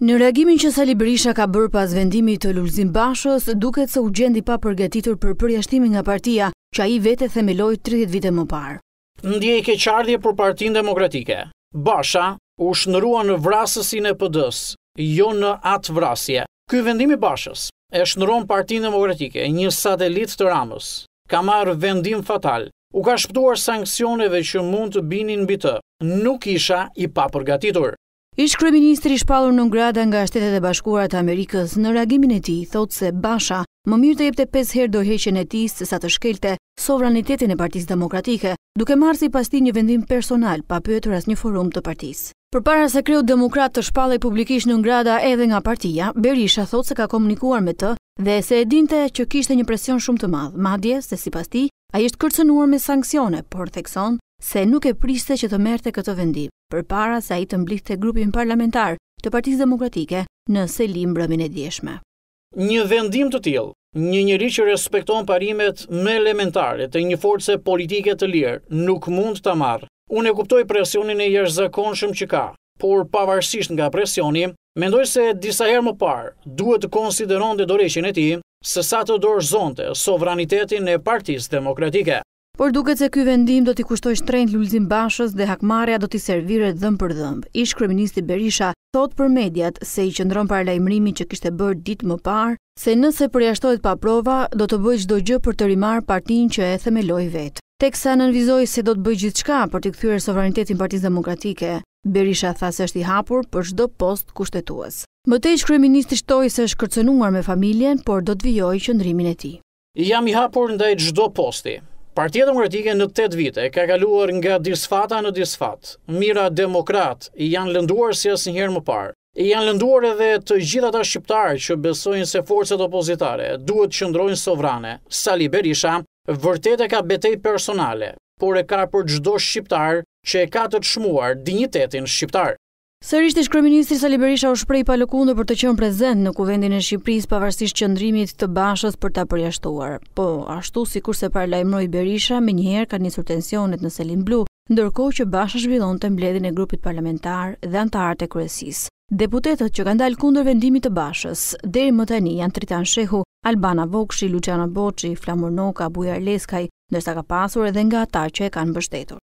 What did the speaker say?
Në reagimin që Sali Berisha ka bërë pas vendimi të Lulzim Bashës, duket se u gjendi pa përgatitur për përjashtimin nga partia që a i vete themeloj 30 vite më parë. Ndje i keqardje për partin demokratike. Basha u shnërua në vrasësin e pëdës, jo në atë vrasje. Ky vendimi Bashës e shnëron partin demokratike, një satelit të ramës, ka marë vendim fatal, u ka shpëtuar sankcioneve që mund të binin bitë, nuk isha i pa përgatitur. Ishtë kryeministri shpalur në ngrada nga shtetet e bashkurat Amerikës në reagimin e ti, thotë se Basha më mirë të jepte 5 herë heqen e ti së sa të shkelte sovranitetin e partiz demokratike, duke marë si pasti një vendim personal pa pëtër as një forum të partiz. Për para se kreut demokrat të shpalë publikisht në ngrada edhe nga partia, Berisha thotë se ka komunikuar me të dhe se e dinte që kishte një presion shumë të madhë, madje se si pasti a ishtë kërcenuar me sankcione, por thekson se nuk e priste që të merte këtë vendim, për para sa i të të grupin parlamentar të partisë demokratike në selim brëmin e djeshme. Një vendim të tilë, një njëri që respekton parimet me elementare të një force politike të lirë, nuk mund të marë. Unë e kuptoj presionin e jërë zakonshëm që ka, por pavarësisht nga presioni, mendoj se disa herë më parë duhet të konsideron dhe doreqin e ti, se sa të dorëzonte sovranitetin e partisë demokratike. Por duket se ky vendim do t'i kushtoj shtrenjt Lulzim Bashës dhe hakmarrja do t'i serviret dhëm për dhëm. Ish kryeministi Berisha thot për mediat se i qëndron para lajmërimit që kishte bërë ditë më parë se nëse përjashtohet pa prova, do të bëj çdo gjë për të rimar partinë që e themeloi vet. Teksa nënvizoi se do të bëj gjithçka për të kthyer sovranitetin Partisë Demokratike. Berisha tha se është i hapur për çdo post kushtetues. Më tej kryeministi shtoi se është kërcënuar me familjen, por do të vijojë qendrimin e tij. Jam i hapur ndaj çdo posti, Partia Demokratike në 8 vite ka kaluar nga disfata në disfat. Mira demokrat i janë lënduar si asë njëherë më parë. I janë lënduar edhe të gjitha shqiptarë që besojnë se forcet opozitare duhet që ndrojnë sovrane. Sali Berisha vërtet e ka betej personale, por e ka për gjdo shqiptarë që e ka të të shmuar dignitetin shqiptarë. Sërisht ish kryeministri Sali Berisha u shpreh pa lëkundë për të qenë prezent në kuvendin e Shqipërisë pavarësisht qëndrimit të Bashës për ta përjashtuar. Po, ashtu sikur se para lajmëroi Berisha, menjëherë ka nisur tensionet në Selin Blu, ndërkohë që Basha zhvillonte mbledin e grupit parlamentar dhe anëtarët e kryesisë. Deputetët që kanë dalë kundër vendimit të Bashës deri më tani janë Tritan Shehu, Albana Vokshi, Luciana Boçi, Flamur Noka, Bujar Leskaj, ndërsa ka pasur edhe nga ata që e kanë mbështetur.